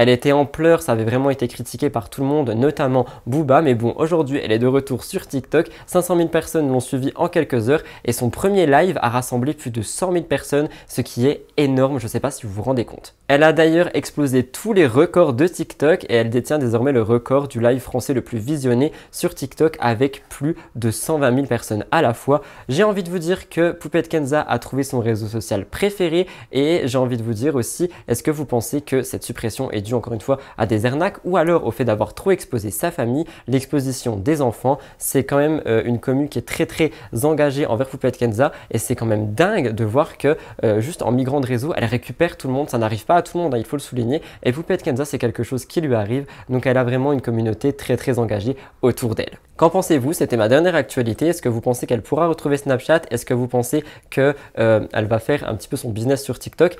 Elle était en pleurs, ça avait vraiment été critiqué par tout le monde, notamment Booba, mais bon, aujourd'hui elle est de retour sur TikTok, 500 000 personnes l'ont suivi en quelques heures et son premier live a rassemblé plus de 100 000 personnes, ce qui est énorme, je sais pas si vous vous rendez compte. Elle a d'ailleurs explosé tous les records de TikTok et elle détient désormais le record du live français le plus visionné sur TikTok avec plus de 120 000 personnes à la fois. J'ai envie de vous dire que Poupette Kenza a trouvé son réseau social préféré et j'ai envie de vous dire aussi, est-ce que vous pensez que cette suppression est encore une fois à des arnaques ou alors au fait d'avoir trop exposé sa famille. L'exposition des enfants, c'est quand même euh, une commune qui est très très engagée envers Poupette Kenza et c'est quand même dingue de voir que euh, juste en migrant de réseau, elle récupère tout le monde. Ça n'arrive pas à tout le monde, hein, il faut le souligner. Et Poupette Kenza, c'est quelque chose qui lui arrive. Donc elle a vraiment une communauté très très engagée autour d'elle. Qu'en pensez-vous C'était ma dernière actualité. Est-ce que vous pensez qu'elle pourra retrouver Snapchat Est-ce que vous pensez qu'elle euh, va faire un petit peu son business sur TikTok